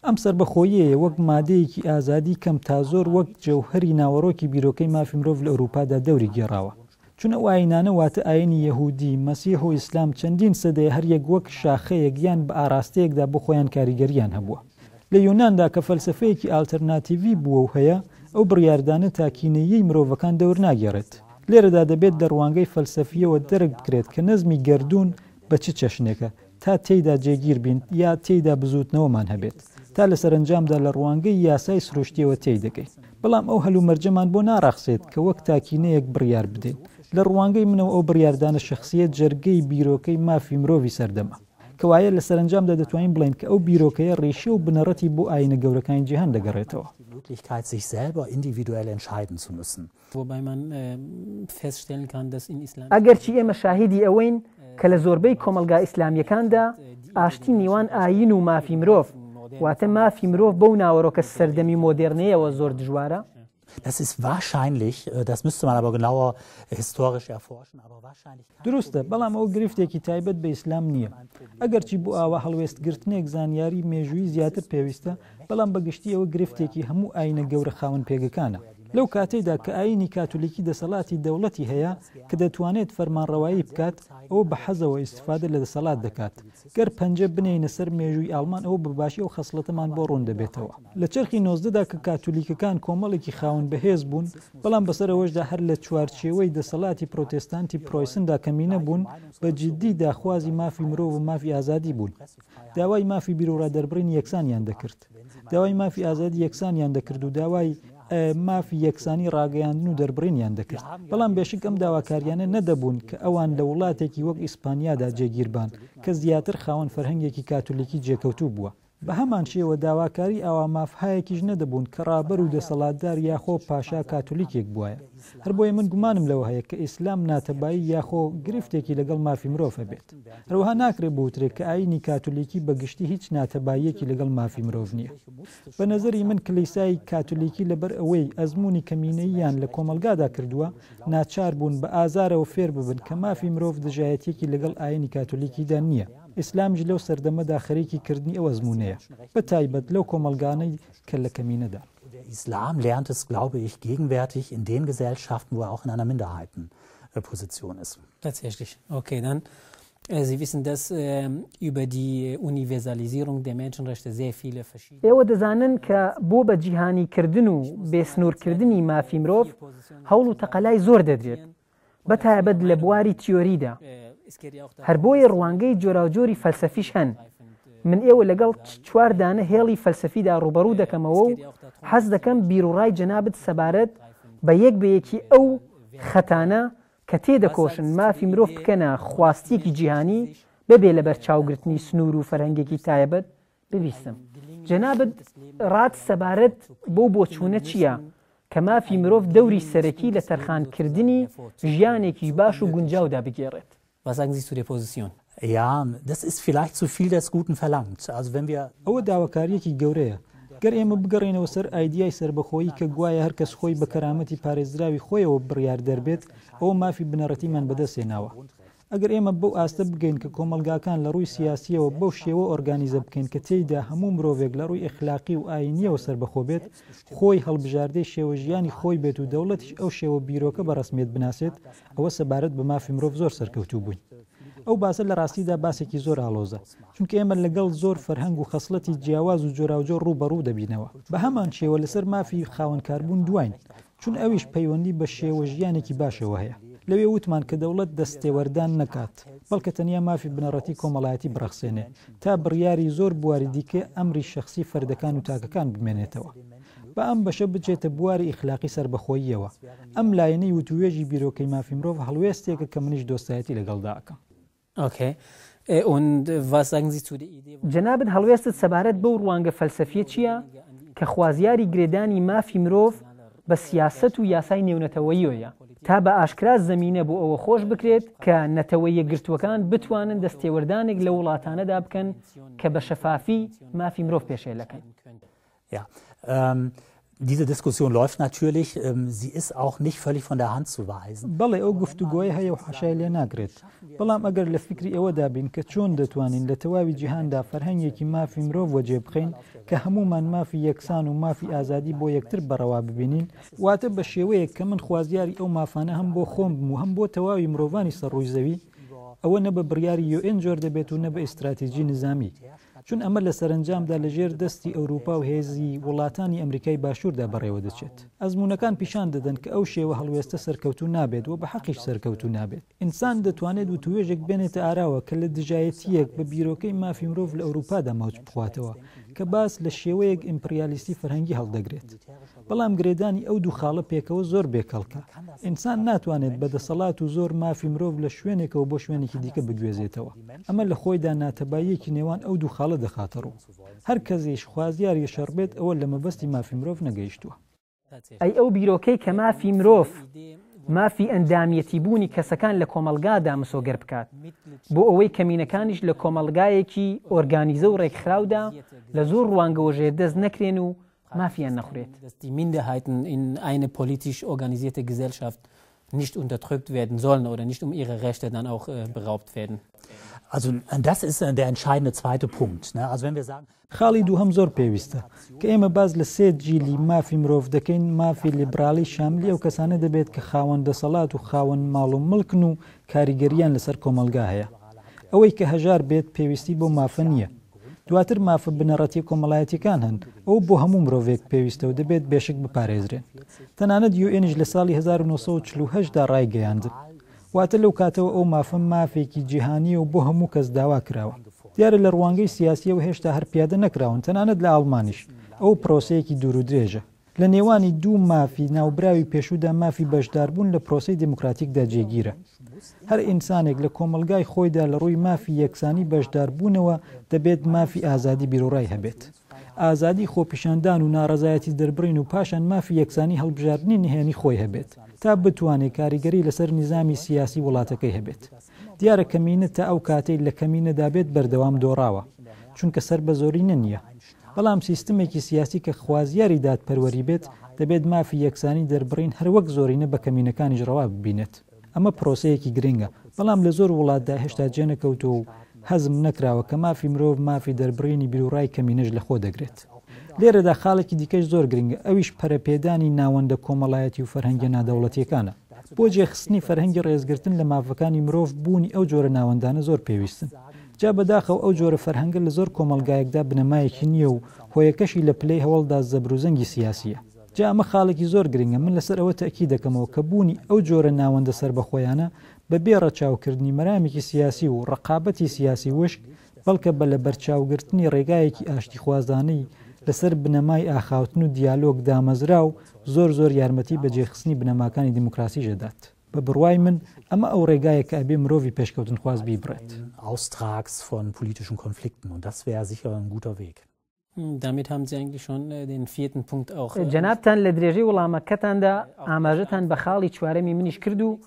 ئەم سربەخۆیەیە وەک مادەیەکی ئازادی کەم تا زۆر وەک جەوهری ناوەڕۆکی بیرۆکەی مافی مرۆڤ لە ئەوروپادا دەوری گێڕاوە چونە ئاینانە واتە ئاینی یەهودی مەسیح و ئیسلام چەندین سەدەی هەریەک وەک شاخەیەک یان بە ئاراستەیەکدا بخۆیان کاریگەریان هەبووە لە یۆناندا کە فەلسفەیەکی ئالتەرناتیوی بووە و هەیە ئەو بڕاردانە تاکینەیەی مرۆڤەکان دەور ناگەڕێت لێرەدا دەبێت دەڕوانگەی فەلسەفیەوە دەرک بکرێت کە نەزمی گردردون بە چ چەشنێکە تا تێیدا جێگیر بین یا تێیدا بزوتنەوەمان هەبێت تا لە سەرنجامدا لە ڕوانگەی یاسای سروشتیەوە تێی دەکەیت بەڵام ئەو هەلومەرجەمان بۆ ناڕاخسێت کە وەک تاکینەیەک بڕیار بدەین لە ڕوانگەی منەوە ئەو بڕاردانە شخصیت جەرگەی بیرۆکەی مافی مرۆڤی سەردەما کەوایە لە سەرنجامدا دەتوانین بڵین کە ئەو بیرۆکەیە ڕێشی و بنەڕەتی بۆ ئاینە گەورەکانی جیهان دەگەڕێتەوە. Möglichkeit, sich selber individuell entscheiden zu müssen. Wobei man feststellen kann, dass in Islam ئەگەرچی ئێمە شاهدی ئەوەین کە لە زۆربەی کۆمەلگا ئیسلامیەکاندا ئاشتی نیوان ئاین و مافی مرۆڤ واتە مافی مرۆڤ بەو ناوەڕۆکە سەردەمی مۆدررنەیەوە زۆر دژوارە Das ist wahrscheinlich, äh, das müsste man aber genauer äh, historisch erforschen, aber wahrscheinlich. دروستە بەڵام ئەو گرفتێکی تایبەت بە ئیسلام نییە. ئەگەرچی بۆ ئاوا هەڵوێستگرتنێک زانیاری مێژووی زیاتر پێویستە، بەڵام بەگشتی ئەوە گرفتێکی هەموو ئاینە گەورە خاون پێگەکانە. لەو کاتێدا کە ئاینی کاتولیکی دەسەڵاتی دەوڵەتی هەیە کە دەتوانێت فەرمانڕەوایی بکات ئەو بە حەزەوە ئیسفادە لە دەسەڵات دەکات گەر پەنجە بنینە سەر مێژووی ئالمان ئەو بباشی ئەو خەسڵەتەمان بۆ ڕوون دەبێتەوە لە چرخی نۆزدەدا کە کاتولیکەکان کۆمەڵێکی خاون بەهێز بوون بەڵام بەسەرەوەشدا هەر لە چوارچێوەی دەسەڵاتی پرۆتستانتی پرۆیسندا کەمینە بوون بە جددی داخوازی مافی مرۆڤ و مافی ئازادی بوون داوای مافی بیرۆرا دەربڕین یەکسانیان دەکرد داوای مافی ئازادی یەکسانیان دەکرد و داوای مافی یەکسانی ڕاگەیاندن و دەربڕینیان دەکرد بەڵام بێشک ئەم داواکاریانە نەدەبوون کە ئەوان لە وڵاتێکی وەک ئیسپانیادا جێگیربان کە زیاتر خاوەن فەرهنگێکی کاتولیکی جێکەوتوو بووە بە هەمان شێوە داواکاری ئاوا مافهایەکیش نەدەبوون کە ڕابەر و دەسەڵاتدار یاخۆ پاشا کاتولیکێک بواە هەر بۆیە من گومانم لەوە هەیە کە ئیسلام ناتەبایی یاخۆ گرفتێکی لەگەڵ مافی مرۆڤە بێت هەروەها ناکرێت بوترێک کە ئاینی کاتولیکی بەگشتی هیچ ناتەباییەکی لەگەڵ مافی مرۆڤ نییە بە نظری من کلیسایی کاتولیکی لەبەر ئەوەی ئەزمموی کەمینەیان لە کۆمەلگادا کردووە ناچار بوون بە ئازارەوە فێر ببن کە مافی مرۆڤ دژایەتێکی لەگەڵ ئاینی کاتولیکیدا نییە ئیسلامش لەو سەردەمەدا خەرێکیکردنی ئەوە زمونەیە بە تایبەت لەو کۆمەلگانەی کە لە کەمینەدا. Der Islam lernt es, glaube ich, gegenwärtig in den Gesellschaften, wo er auch in einer Minderheitenposition äh, ist. Tatsächlich. Okay, dann. Äh, Sie wissen, dass äh, über die äh, Universalisierung der Menschenrechte sehr viele verschiedene... ئێوە دەزانن کە بۆ بە جیهانیکردن و بێسنوورکردنی مافی مرۆڤ هەوڵ و تەقەلای زۆر دەدرێت بە تایبەت لە بواری تیۆریدا هەر بۆیە ڕوانگەی جۆراوجۆری فەلسەفیش هەن من ئێوە لەگەڵ چواردانە هێڵی فەلسەفیدا ڕوبەرو دەکەمەوە و حەز دەکەم بیرڕای جەنابەت سەبارەت بە یەک بەیەکی ئەو خەتانە کە تێدەکۆشن مافی مرۆڤ بکەنە خواستێکی جیهانی ببێ لە بەرچاوگرتنی سنوور و فەرهنگێکی تایبەت ببیستم جەنابەت ڕات سەبارەت بۆ بۆچوونە چییە؟ کە مافی مرۆڤ دەوری سەرەکی لە سەرخانکردنی ژیانێکی باش و گونجاودا بگێڕێت. Was sagen Sie zu der Position? Ja, das ist vielleicht zu viel des Guten verlangt. Also wenn wir ئەوە داواکاریەکی گەورەیە. گەر ئێمە بگەڕێنەوە سەر ئایدای سربەخۆی کە گوایە هەرکەس خۆی بە کەرامەتی پارێزراوی خۆیەوە بڕیار دەربێت ئەو مافی بنەڕەتیمان بەدەستێناوە. ئەگەر ئێمە بەو ئاستە بگەین کە کۆمەلگاکان لە ڕووی سیاسیەوە بەو شێوە ئۆرگانیزە بکەین کە تێیدا هەموو مرۆڤێک لە ڕووی ئەخلاقی و ئاینیەوە سربەخۆ بێت خۆی هەڵبژاردەی شێوەژیانی خۆی بێت و دەوڵەتش ئەو شێوە بیرۆکە بە ڕسمێت بناسێت ئەوە سەبارەت بە مافی مرۆڤ زۆر سەرکەوتوو بووین. ئەو باسە لە ڕاستیدا باسێکی زۆر ئالۆزە چونکە ئێمە لەگەڵ زۆر فەرهنگ و خەسلەتی جیاواز و جۆراوجۆ ڕوبەڕوو دەبینەوە بە هەمان شێوە لەسەر مافی خاونکاربوون دوین چون ئەویش پەیوەندی بە شێوە ژیانێکی باشەوە هەیە لەوێ وتمان کە دەوڵەت دەستێوەردان نکات بەڵکە تەنیا مافی بنەڕەتی کۆمەڵایەتی بڕخسێنێ تا بڕیاری زۆر بواری دیکە ئەمری شخصی فەردەکان و تاکەکان بمێنێتەوە بە ئەم بەشە بچێتە بواری ئیخلاقی سربەخۆیەوە ئەم لایەنەی وتوێژی بیرۆکەی مافی مرۆڤ هەڵوێستێکە کە منیش دۆستایەتی لەگەڵداکەم ئۆکێ. جەنابن هەڵوێستت سەبارەت بەو ڕوانگە فەلسەفیە چییە کە خوازیاری گرێدانی مافی مرۆڤ بە سیاست و یاسای نێونەتەوەیۆە تا بە ئاشکرا زمینە بۆ ئەوە خۆش بکرێت کە نەتەوە یەکگرتوەکان بتوانن دەستێوەردانێک لە وڵاتانەدا بکەن کە بە شەفافی مافی مرۆڤ پێشێلەکەن. Diese Diskussion läuft natürlich, ähm, sie ist auch nicht völlig von der Hand zu weisen. بەڵێ ئەو گفتوگوۆی هەیە و حەشای لێ ناکرێت. بەڵام ئەگەر لە فکری ئەوەدا بین کە چۆن دەتوانین لە تەواوی جیهاندا فەرهەنگێکی مافی مرۆڤ وەجێ بخەین کە هەمومان مافی یەکسان و مافی ئازادی بۆ یەکتر بەڕەوا ببینین، واتە بە شێوەیەک کە من خوازیاری ئەو مافانە هەم بۆ خۆم بم و هەم بۆ تەواوی مرۆڤانی سەرڕووی زەوی، ئەوە نە بە بڕیاری یۆئن جۆر دەبێت و نە بە ئیستراتیژی نظامی. چون ئەمە لە سەرنجامدا لەژێر دەستی ئەوروپا و هێزی وڵاتانی ئەمریکای باشووردا بەڕێوە دەچێت ئەزمونونەکان پیشان دەدەن کە ئەو شێوە هەڵوێستە سەرکەوتو نابێت و بە حەقیش سەرکەوتو نابێت ئینسان دەتوانێت و توێژێک بێنێتە ئاراوە کە لە دژایەتیەک بە بیرۆکەی مافی مرۆڤ لە ئەوروپادا ماوج بخواتەوە کە باس لە شێوەیەک ئیمپریالیستی فەرهەنگی هەڵدەگرێت بەڵام گرێدانی ئەو دوو خاڵە پێکەوە زۆر بێکەڵکە ئینسان ناتوانێت بەدەسەڵات و زۆر مافی مرۆڤ لە شوێنێکەوە بۆ شوێنێکی دیکە بگوێزێتەوە ئەمە لە خۆیدا ناتەباییەکی نێوان ئەو دوو خاڵە دەخاتەڕوو هەر کەزیش خوازیاری شەربێت ئەوە لە مەبەستی مافی مرۆڤ نەگەیشتووە ئەی ئەو بیرۆکەی کە مافی مرۆڤ مافی ئەندامیەتی بوونی کەسەکان لە کۆمەلگادا مسۆگەر بکات بۆ ئەوەی کەمینەکانیش لە کۆمەلگایەکی ئۆرگانیزە و ڕێکخراودا لە زۆر ڕوانگەوژێ دەست نەکرێن و مافیان نەخورێت دەستی minderheiten in این politisch organisierte Gesellschaft nicht unterdrückt werden sollen oder nicht um ihre Rechte dann auch beraubt werden. Also das ist äh, der entscheidende zweite Punkt. Ne? Also wenn wir sagen خاڵی دووهم زۆر پێویستە کە ئێمە باز لە سێ جیلی مافی مرۆڤ دەکەین مافی لیبرالی شاملی ئەو کەسانە دەبێت کە خاوەن دەسەڵات و خاوەن ماڵ و ملکن و کاریگەریان لەسەر کۆمەلگا هەیە ئەوەی کە هەژار بێت پێویستی بۆ مافە نییە دواتر مافە بنەڕەتی کۆمەڵایەتەکان هەن ئەو بۆ هەموو مرۆڤێک پێویستەوە دەبێت بێشک بپارێزرێن تەنانەت یUNش لە ساڵی 1940 دا ڕایگەیاند واتە لەو کاتەوە ئەو مافەم مافێکی جیهانی و بۆ هەموو کەس داوا کراوە دیارە لە ڕوانگەی سیاسیەوە هێشتا هەر پیادە نەکراون تەنانەت لە ئاڵمانیش ئەو پرۆسەیەکی دوورودرێژە لە نێوانی دوو مافی ناوبراوی پێشودا مافی بەشداربوون لە پرۆسی دموکراتیکدا جێگیرە هەر ئینسانێک لە کۆمەلگای خۆیدا لە ڕووی مافی یەکسانی بەشداربوونەوە دەبێت مافی ئازادی بیرۆڕای هەبێت ئازادی خۆپیشاندان و ناڕزایەتی دەربڕین و پاشان مافی یەکسانی هەڵبژاردننی نهێنی خۆی هەبێت تا بتوانێت کاریگەری لەسەر نظامی سیاسی وڵاتەکەی هەبێت دیارە کەمینە تا ئەو کاتەی لە کەمینەدابێت بەردەوام دۆڕاوە چونکە سەر بە زۆرینە نییە بەڵام سیستمێکی سیاسی کە خوازیاری دادپەروەری بێت دەبێت مافی یەکسانی دەربڕین هەروەک زۆرینە بە کەمینەکانی ژڕوا ببینێت ئەمە پرۆسەیەکی گرنگە بەڵام لە زۆر وڵاتدا هێشتا جێنەکەوتۆ و هەزم نەکراوە کە مافی مرۆڤ مافی دەربڕینی بیرورای کەمینەش لە خۆ دەگرێت. لێرەدا خاڵێکی دیکەش زۆر گرنگە ئەویش پەرەپێدانی ناوەندە کۆمەڵایەتی و فەرهەنگە نادەوڵەتیەکانە بۆ جێخستنی فەرهەنگی ڕێزگرتن لە مافەکانی مرۆڤ بوونی ئەو جۆرە ناوەندانە زۆر پێویستن جا بەداخەو ئەو جۆرە فەرهەنگە لە زۆر کۆمەلگایەکدا بنەمایەکی نییە و هۆیەکەشی لە پلەی هەوڵدا زەبروزەنگی سیاسیە جا ئەمە خاڵێکی زۆر گرنگە من لەسەر ئەوە تەکی دەکەمەوە کە بوونی ئەو جۆرە ناوەندە سەر بەخۆیانە بە بێڕە چاوکردنی مەرامێکی سیاسی و ڕقابەتی سیاسی وشک بەڵکە بە لە بەرچاوگررتنی ڕێگایەکی ئاشتی خوازانەی لەسەر بنەمای ئاخاوتن و دیالۆگ دامەزرا و زۆر زۆر یارمەتی بەجێخستنی بنەماکانی دیموکراسی ژەدات. بە بڕوای من ئەمە ئەو ڕێگایە کە ئەبێ مرۆڤی پێشکەوتن خواست بیبرێت. Austrags von politischen Konflikten und das wäre sicher ein guter Weg. Damit haben Sie eigentlich schon äh, den vierten Punkt auch. Äh, جەنابان لە درێژەی وەڵامەکەتاندا ئاماژەتان بە خاڵی چوارەمی منیش کرد و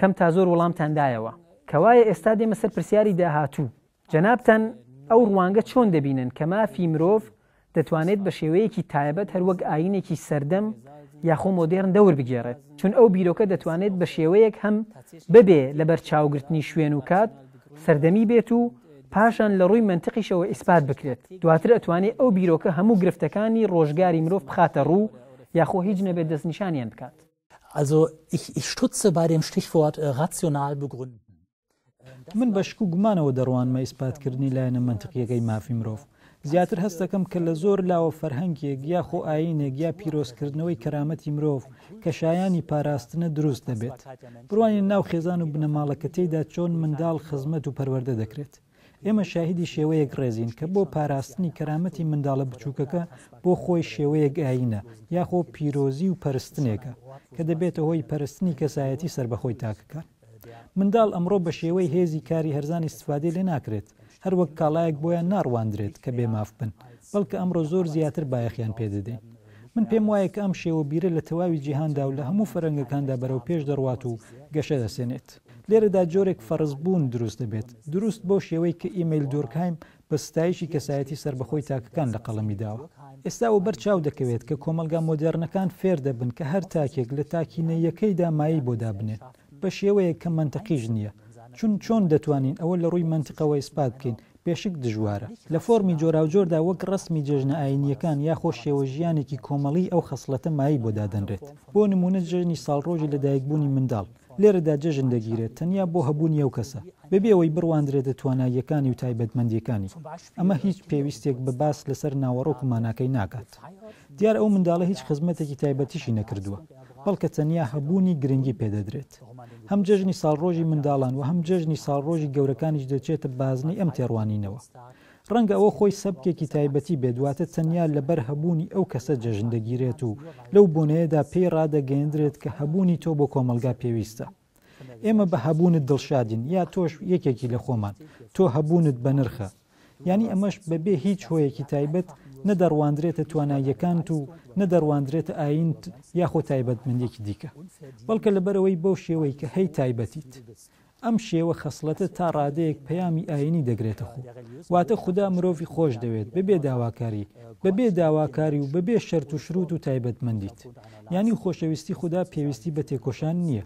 کەم تا زۆر وەڵامتاندایەوە. کەوایە ئێستا دێمە سەر پرسیاری داهاتوو. جەنابان ئەو ڕوانگە چۆن دەبینن کە مافی مرۆڤ دەتوانێت بە شێوەیەکی تایبەت هەروەک ئاینێکی سەردەم یاخۆ مۆدێرن دەور بگێڕێت چون ئەو بیرۆکە دەتوانێت بە شێوەیەک هەم ببێ لە بەرچاوگررتنی شوێن و کات سەردەمی بێت و پاشان لە ڕووی منتقیشەوە ئیسپات بکرێت دواتر ئەتوانێت ئەو بیرۆکە هەموو گرفتەکانی ڕۆژگاری مرۆڤ بخاتە ڕوو یاخۆ هیچ نەبێت دەستنیشانیان بکات. Also ich, ich stutze bei dem Stichwort äh, rational begründen. Äh, من بەشک و گومانەوە دەڕوانمە ئیسپاتکردنی لایەنە منتقیەکەی مافی مرۆڤ زیاتر هەست دەکەم کە لە زۆر لاوە فەرهەنگێک یا خۆ ئاینێک یا پیرۆستکردنەوەی کەرامەتی مرۆڤ کە شایانی پاراستنە دروست دەبێت بڕوانین ناو خێزان و بنەماڵەکەتیدا چۆن منداڵ خزمەت و پەروەەردە دەکرێت ئێمە شاهدی شێوەیەک ڕێزین کە بۆ پاراستنی کەرامەتی منداڵە بچووکەکە بۆ خۆی شێوەیەک ئاینە یاخۆ پیرۆزی و پەرستنێکە کە دەبێتە هۆی پەرستنی کەسایەتی سربەخۆی تاکەکان منداڵ ئەمڕۆ بە شێوەی هێزی کاری هەرزانی استفادی لێ ناکرێت هەر وەک کاڵایەک بۆیان ناڕواندرێت کە بێماف بن بەڵکە ئەمڕۆ زۆر زیاتر بایەخیان پێدەدەین من پێم وایە کە ئەم شێوە بیرە لە تەواوی جیهاندا و لە هەموو فەرنگەکاندا بەرەو پێش دەڕوات و گەشە دەسێنێت لێرەدا جۆرێک فەرزبوون دروست دەبێت دروست بۆ شێوەی کە ئیممیل دۆرکایم بەستایشی کەسایەتی سربەخۆی تاکەکان لە قەڵەمی داوە ئێستا و بەرچاو دەکەوێت کە کۆمەلگا مۆدررنەکان فێر دەبن کە هەر تاکێک لە تاکینە یەکەیدا مایی بۆ دابنێت بە شێوەیە کە منتەقیژ نییە چون چۆن دەتوانین ئەوە لە ڕووی منتیقەوە ئیسپات بکەین پێشک دژوارە لە فۆمی جۆراوجۆردا وەک ڕستمی جێژنە ئاینیەکان یاخۆ شێوەژیانێکی کۆمەڵی ئەو خەسلەتە مایی بۆ دادەنرێت بۆ نمونە جێژنی ساڵڕۆژی لەدایکبوونی منداڵ لێرەدا جەژن دەگیرێت تەنیا بۆ هەبوونی ئەو کەسە بەبێەوەی بڕواندرێتە تواناییەکانی و تایبەتمەندیەکانی ئەمە هیچ پێویستێک بە باس لەسەر ناوەڕۆک و ماناکەی ناکات دیار ئەو منداڵە هیچ خزمەتێکی تایبەتیشی نەکردووە بەڵکە تەنیا هەبوونی گرنگی پێدەدرێت هەم جژنی ساڵڕۆژی منداڵان و هەم جژنی ساڵڕۆژی گەورەکانیش دەچێتە بازنی ئەم تێڕوانینەوە ڕەنگە ئەوە خۆی سەبکێکی تایبەتی بێدواتە تەنیا لەبەر هەبوونی ئەو کەسە جەژن دەگیرێت و لەو بۆنەیەدا پێی ڕدەگەێندرێت کە هەبوونی تۆ بۆ کۆمەلگا پێویستە ئێمە بە هەبوونت دڵشادین یا تۆش یەکێکی لە خۆمان تۆ هەبوونت بە نرخە ینی ئەمەش بەبێ هیچ هۆیەکی تایبەت نەدەڕواندرێتە تواناییەکانت و نەدەڕواندرێتە ئاینت یاخۆ تایبەتمەندێکی دیکە بەڵکە لەبەرەوەی بەو شێوەی کە هەی تایبەتیت ئەم شێوە خەسلەتە تا ڕادەیەک پەیامی ئاینی دەگرێتە خۆ واتە خوددا مرۆڤی خۆش دەوێت بەبێ داواکاری بەبێ داواکاری و بەبێ شەرت و شروط و تایبەتمەندیت ینی خۆشەویستی خوددا پێویستی بە تێکۆشان نییە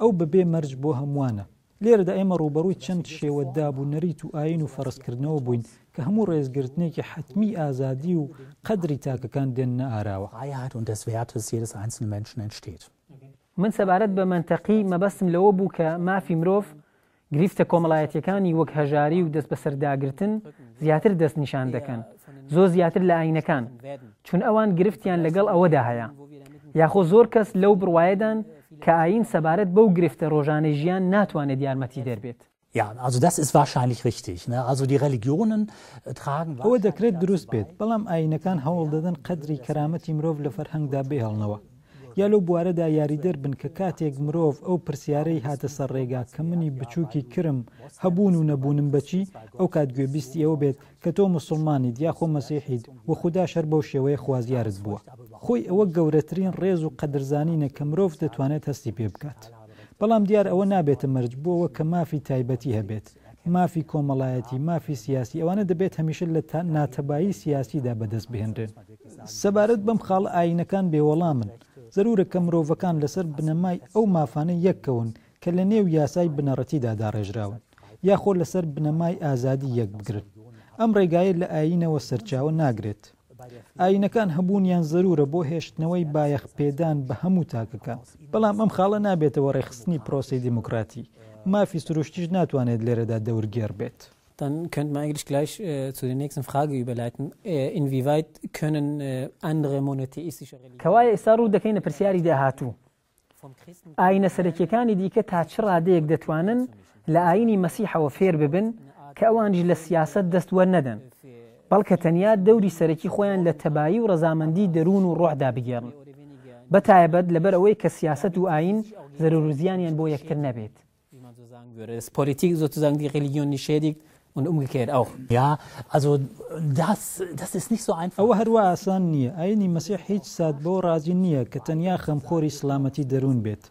ئەو بەبێ مەرج بۆ هەمووانە لێرەدا ئێمە ڕوبەڕووی چەند شێوە دابوو نەریت و ئاین و فەرستکردنەوە بووین کە هەموو ڕێزگرتنێکی حتمی ئازادی و قدری تاکەکان دێن نەئراوە من سەبارەت بە منتەقی مەبەستم لەوە بوو کە مافی مرۆڤ گریفتە کۆمەڵایەتەکانی وەک هەژاری و دەست بە سەرداگرتن زیاتر دەست نیشان دەکەن زۆ زیاتر لە ئاینەکان چون ئەوان گرفتیان لەگەڵ ئەوەدا هەیە یاخۆ زۆر کەس لەو بڕواایەدان کە ئاین سەبارەت بەو گرفتە ڕۆژانەی ژیان ناتوانێت یارمەتی دەربێت. Ja, also das ist wahrscheinlich richtig. Ne? Also die Religionen tragen ئەوە دەکرێت دروست بێت بەڵام ئاینەکان هەوڵ دەدەن قدری کەرامەتی مرۆڤ لە فەرهەنگدا بێهڵنەوە. یا لەو بوارەدا یاریدەر بن کە کاتێک مرۆڤ ئەو پرسیارەی هاتە سەر ڕێگا کە منی بچووکی کرم هەبوون و نەبوونم بەچی ئەو کات گوێبیستی ئەوە بێت کە تۆ مسلمانیت یاخۆ مەسیحید و خوددا شەر بەو شێوەیە خوازیارت بووە. خۆی ئەوە گەورەترین ڕێز و قەدرزانینە کە مرۆڤ دەتوانێت هەستی پێ بکات بەڵام دیار ئەوە نابێتە مەرجبووەوە کە مافی تایبەتی هەبێت مافی کۆمەڵایەتی مافی سیاسی ئەوانە دەبێت هەمیشە لە تا ناتەبایی سیاسیدا بەدەست بهێنرێن سەبارەت بەم خاڵ ئاینەکان بێوەڵامن زەرورە کە مرۆڤەکان لەسەر بنەمای ئەو مافانە یەکەون کە لە نێو یاسای بنەڕەتیدا داڕێژراون یاخۆ لەسەر بنەمای ئازادی یەک بگرن ئەم ڕێگایە لە ئاینەوە سەرچاوە ناگرێت ئاینەکان هەبوونیان زەرورە بۆ هێشتنەوەی بایەخپێدان بە هەموو تاکەکە بەڵام ئەم خاڵە نابێتەوە ڕێخستنی پرۆسی دیموکراتی مافی سروشتیش ناتوانێت لێرەدا دەورگێر بێت. Dann könnte man eigentlich gleich äh, zu der nächsten Frage überleiten. Äh, inwieweit können äh, andere monotheistische Religionen... ئاینە سەرەکیەکانی دیکە تا چ ڕادەیەک دەتوانن لە ئاینی مەسیحەوە فێر ببن کە ئەوانش لە سیاست دەستوە نەدەن بەڵکە تەنیا دەوری سەرەکی خۆیان لە تەبایی و ڕەزامەندی دەروون و ڕۆحدا بگێڕن بەتایبەت لەبەر ئەوەی کە سیاست و ئاین زەرروزیانیان بۆ یەکتر نەبێت Politik sozusagen die Religion nicht schädigt und umgekehrt auch. Ja, also das, das ist nicht so einfach. ئەوە هەروە ئاسان نییە ئاینی مەسیح هیچ سات بۆ ڕازی نییە کە تەنیا خەمخۆری سلامەتی دەروون بێت.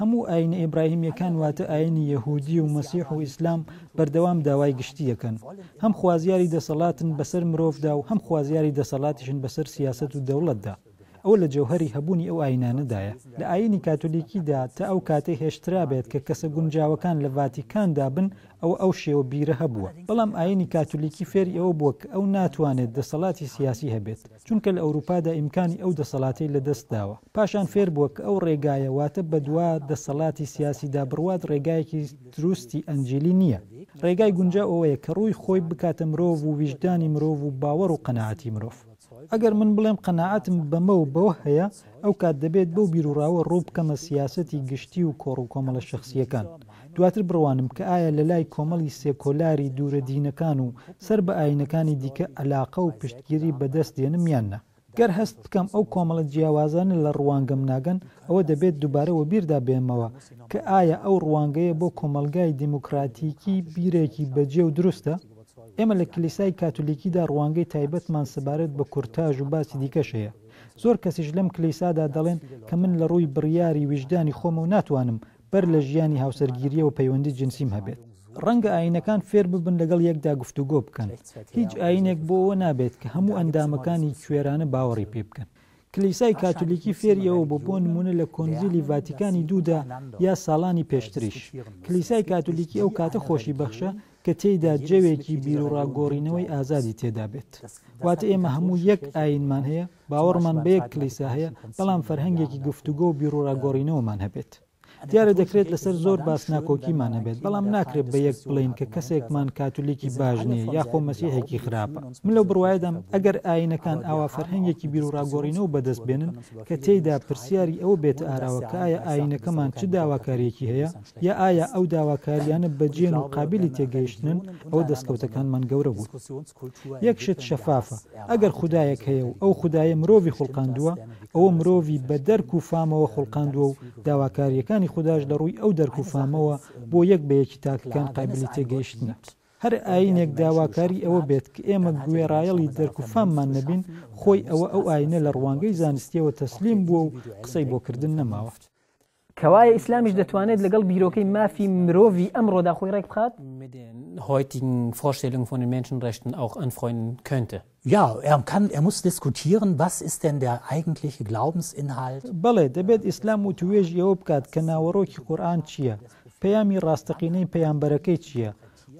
هەموو ئاین ئیبراهیمیەکان واتە ئاینی یەهودی و مەسیح و ئیسلام بەردەوام داوای گشتیەکەن هەم خوازیاری دەسەڵاتن بەسەر مرۆڤدا و هەم خوازیاری دەسەڵاتیشن بەسەر سیاست و دەوڵەتدا ئەو لە جەوهری هەبوونی ئەو ئاینانەدایە لە ئاینی کاتولیکیدا تا ئەو کاتەی هێشترا بێت کە کەسە گونجاوەکان لە ڤاتیکاندا بن ئەو ئەو شێوە بیرە هەبووە بەڵام ئاینی کاتولیکی فێری ئەوە بووە ئەو ناتوانێت دەسەڵاتی سیاسی هەبێت چونکە لە ئەوروپادا ئیمکانی ئەو دەسەڵاتی لە دەستداوە پاشان فێر بووە کە ئەو ڕێگایەواتە بە دوا دەسەڵاتی سیاسی دابڕوات ڕێگایەکی دروستی ئەنجلی نییە ڕێگای گونجا ئەوەیە کە ڕووی خۆی بکاتە مرۆڤ و ویژدانی مرۆڤ و باوەڕ و قەنەعاتی مرۆڤ ئەگەر من بڵێم قەنەعاتم بەمە و بەوە هەیە ئەو کات دەبێت بەو بیرروڕاوە ڕوو بکەمە سیاستی گشتی و کۆڕ و کۆمەڵە شخصیەکان دواتر بڕوانم کە ئایا لە لای کۆمەڵی سێکۆلاری دوورە دینەکان و سەر بە ئاینەکانی دیکە ئەلاقە و پشتگیری بەدەست دێنم یاننە گەر هەست بکەم ئەو کۆمەڵە جیاوازانە لە ڕوانگەم ناگەن ئەوە دەبێت دووبارەوە بیردا بێمەوە کە ئایا ئەو ڕوانگەیە بۆ کۆمەلگای دیموکراتیکی بیرێکی بەجێ و دروستە ئێمە لە کلیسای کاتولیکیدا ڕوانگەی تایبەتمان سەبارەت بە کورتاژ و باسی دیکەش هەیە زۆر کەسیش لەم کلیسادا دەڵێن کە من لە ڕووی بڕیاری ویژدانی خۆمە و ناتوانم بەر لە ژیانی هاوسەرگیریە و پەیوەندی جنسیم هەبێت ڕەنگە ئاینەکان فێر ببن لەگەڵ یەکدا گفتوگۆ بکەن هیچ ئاینێک بۆەوە نابێت کە هەموو ئەندامەکانی کوێرانە باوەڕی پێ بکەن کلیسای کاتولیکی فێریەوە بۆ بۆ نمونە لە کۆنزیلی ڤاتیکانی دوودا یا ساڵانی پێشتریش کلیسای کاتولیکی ئەو کاتە خۆشی بەخشە کە تێیدا جەوێکی بیرڕاگۆڕینەوەی ئازادی تێدا بێت واتە ئێمە هەموو یەک ئاینمان هەیە باوەڕمان بە یەک کلیسا هەیە بەڵام فەرهەنگێکی گفتوگۆ و بیرڕاگۆڕینەوەمان هەبێت دیارە دەکرێت لەسەر زۆر باس ناکۆکیمان هەبێت بەڵام ناکرێت بە یەک بڵین کە کەسێکمان کاتولیکی باش نییە یاخۆ مەسیحێکی خراپە من لەو بڕوایەدەم ئەگەر ئاینەکان ئاوا فەرهنگێکی بیرروڕاگۆڕینەوە بەدەست بێنن کە تێیدا پرسیاری ئەوە بێتە ئاراوەکە ئایا ئاینەکەمان چ داواکاریەکی هەیە یا ئایا ئەو داواکاریانە بەجێن و قابلی تێگەیشتن ئەو دەستکەوتەکانمان گەورە بوو یەکشت شەفافە ئەگەر خدایەک هەیە و ئەو خدایە مرۆڤی خوڵقاندووە ئەوە مرۆڤ بە دەرک و فامەوە خوڵقاندووە و داواکاریەکانی خودداش لەڕووی ئەو دەرک و فامەوە بۆ یەک بەیەکی تاکەکان قایبلی تێگەیشتنە. هەر ئاینێک داواکاری ئەوە بێت کە ئێمە گوێڕایەڵی دەرک و فاممان نەبین خۆی ئەوە ئەو ئاینە لە ڕوانگەی زانستیەوە تەسلیم بووە و قسەی بۆکردن نەماوە. کەوایە ئیسلامیش دەتوانێت لەگەڵ بیرۆکەی مافی مرۆڤ ئەمڕۆدا خۆی ڕێک بخات؟ هۆیتین فۆشتێلنگ فۆنمێنشن ڕێشتن ئەو ئەنفۆین کönntە. Ja, er kann, er muss diskutieren, was ist denn der eigentliche Glaubensinhalt. بەڵێ دەبێت ئیسلام و توێژ ئەوە بکات کە ناوەڕۆکی قورآان چییە؟ پەیامی ڕاستەقینەی پەیامبەرەکەی چییە؟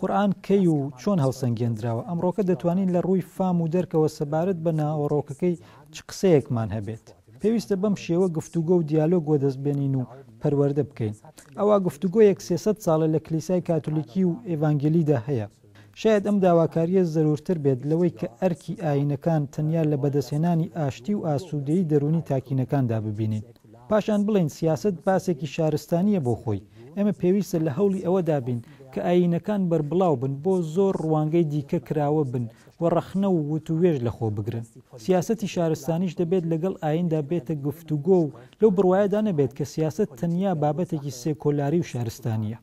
قورآان کەی و چۆن هەڵسەنگێنراوە ئەمڕۆکە دەتوانین لە ڕووی فام و دەرکەوە سەبارەت بە ناوەڕۆکەکەی چ قسەیەکمان هەبێت. پێویستە بەم شێوە گفتوگە و دیالۆگ بۆ دەستبێنین و پەروەەردە بکەین. ئەوە گفتوگۆ 1 ساڵە لە کلیسای کاتولیکی و ئێڤانگلیدا هەیە. شاید ئەم داواکاریە زەرورتر بێت لەوەی کە ئەرکی ئاینەکان تەنیا لە بەدەسێنانی ئاشتی و ئاسوودەی دەرونی تاکینەکاندا ببینین پاشان بڵین سیاست باسێکی شارستانیە بۆ خۆی ئێمە پێویستە لە هەولی ئەوە دابین کە ئاینەکان بربڵاو بن بۆ زۆر ڕوانگەی دیکە کراوە بن و ڕەخنە و وتوێژ لە خۆ بگرن سیاستی شارستانیش دەبێت لەگەڵ ئایندا بێتە گفتوگۆ و لەو بڕواایدا نەبێت کە سیاست تەنیا بابەتێکی سێکۆلاری و شارستانیە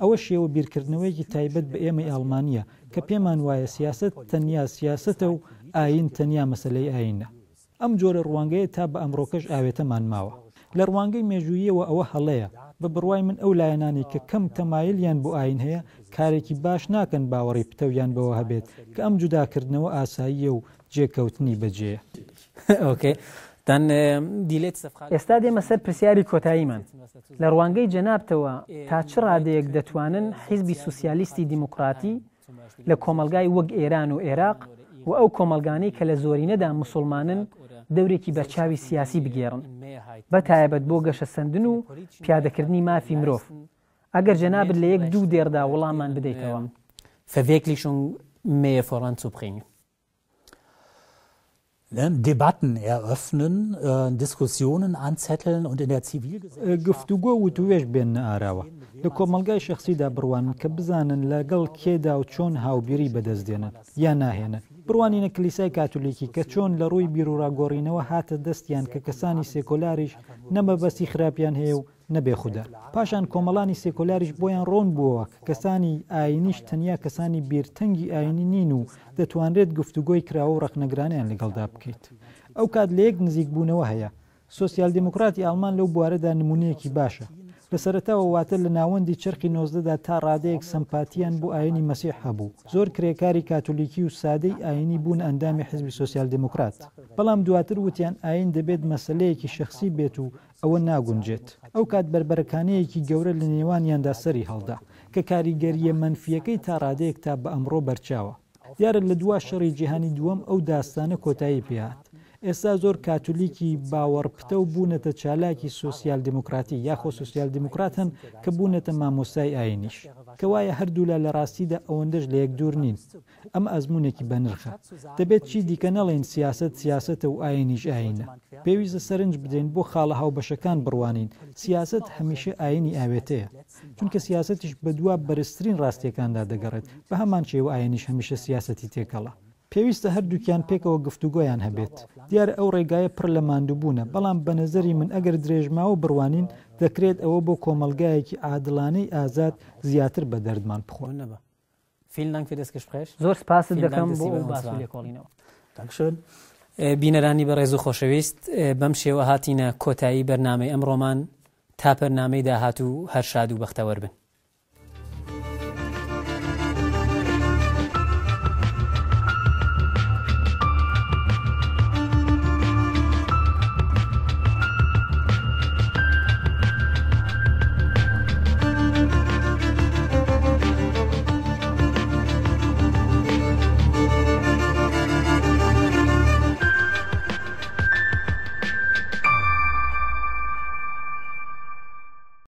ئەوە شێوە بیرکردنەوەیکی تایبەت بە ئێمە ئەڵمانە کە پێمان وایە سیاست تەنیا سیاستە و ئاین تەنیا مەسلەی ئاینە ئەم جۆرە ڕوانگەیە تا بە ئەمڕۆکەش ئاوێتەمان ماوە لە ڕوانگەی مێژوییەوە ئەوە هەڵەیە بە بڕوای من ئەو لایەنانی کە کەم تەمایلیان بۆ ئاین هەیە کارێکی باش ناکەن باوەڕی پتەویان بەوە هەبێت کە ئەم جوداکردنەوە ئاساییە و جێکەوتنی بەجێ ئۆکەی <laughs> ئێستا دێمە سەر پرسیاری کۆتاییمان لە ڕوانگەی جەنابتەوە تا چ ڕادەیەک دەتوانن حیزبی سوسیالیستی دیموکراتی لە کۆمەلگای وەک ئێران و عێراق و ئەو کۆمەلگانەی کە لە زۆرینەدا مسلمانن دەورێکی بەرچاوی سیاسی بگێڕن بە تایبەت بۆ گەشە سندن و پیادەکردنی مافی مرۆڤ ئەگەر جەنابێت لە یەک دوو دێردا وەڵامان بدەیتەوە فەوێکلیشون مێ فۆڕان چوبخینی Debatten eröffnen, äh, Diskussionen anzetteln und in der Zivilgesellschaft. گفتوگۆ و توێش بێنە ئاراوە لە کۆمەلگای شخصیدا بڕوان کە بزانن لەگەڵ کێدا و چۆن هاوبیری بەدەستدێنە یا ناهێنە بڕوانینە کلیسای کاتولیکی کە چۆن لە ڕووی بیرروڕاگۆڕینەوە هاتە دەستیان کە کەسانی سێکۆلاریش نەمەبەستی خراپیان هەیە و نەبێ خوددا پاشان کۆمەڵانی سێکۆلاریش بۆیان ڕۆن بووە کەسانی ئاینیش تەنیا کەسانی بیرتەنگی ئاینی نین و دەتوانرێت گفتوگۆی کراوە و ڕەخنەگرانیان لەگەڵدا بکەیت ئەو کات لە یەک نزیک بوونەوە هەیە سوسیال دموکراتی ئالمان لەو بوارەدا نمونەیەکی باشە لە سەرتاوە واتە لە ناوەندی چرخی نۆزدەدا تا ڕادەیەک سمپاتیان بۆ ئاینی مەسیح هەبوو زۆر کرێکاری کاتولیکی و سادەی ئاینی بوون ئەندامی حزبی سوسیال دموکرات بەڵام دواتر وتیان ئاین دەبێت مەسلەیەکی شخصی بێت و ئەوە ناگونجێت ئەو کات بربەرەکانەیەکی گەورە لە نێوانیاندا سەری هەڵدا کە کاریگەریە منفیەکەی تا ڕادەیەک تا بە ئەمڕۆ بەرچاوە دیارە لە دوا شەڕی جیهانی دووەم ئەو داستانە کۆتایی پێیان ئێستا زۆر کاتولیکی باوەڕپتە و بوونەتە چالاکی سوسیال دموکراتی یاخۆ سوسیال دموکرات هەن کە بوونەتە مامۆسای ئاینیش کەوایە هەردوولا لە ڕاستیدا ئەوەندەش لە یەک دوور نین ئەم ئەزمونێکی بەنرخە دەبێت چی دیکە نەڵێن سیاست سیاستە و ئاینیش ئاینە پێویستە سەرنج بدەین بۆ خاڵە هاوبەشەکان بڕوانین سیاست هەمیشە ئاینی ئاوێتەیە چونکە سیاستیش بەدووا بەرزترین ڕاستیەکاندا دەگەڕێت بە هەمان شێوە ئاینیش هەمیشە سیاستی تێکەڵە پێویستە هەردووکیان پێکەوە گفتوگۆیان هەبێت دیارە ئەو ڕێگایە پڕ لە مادووبوونە بەڵام بە نظری من ئەگەر درێژماوە بڕوانین دەکرێت ئەوە بۆ کۆمەلگایەکی ئادلانەی ئازاد زیاتر بە دەردمان بخۆنەوە فیلنگ فێسکەشپش زۆر پاس دەکەم بۆ کۆڵینەوە تاکشن. بینەرانی بە ڕێز و خۆشەویست بەم شێوە هاتینە کۆتایی بەرنمەی ئەمڕۆمان تا پەرنامەی داهات و هەر شاد و بەختەوەربن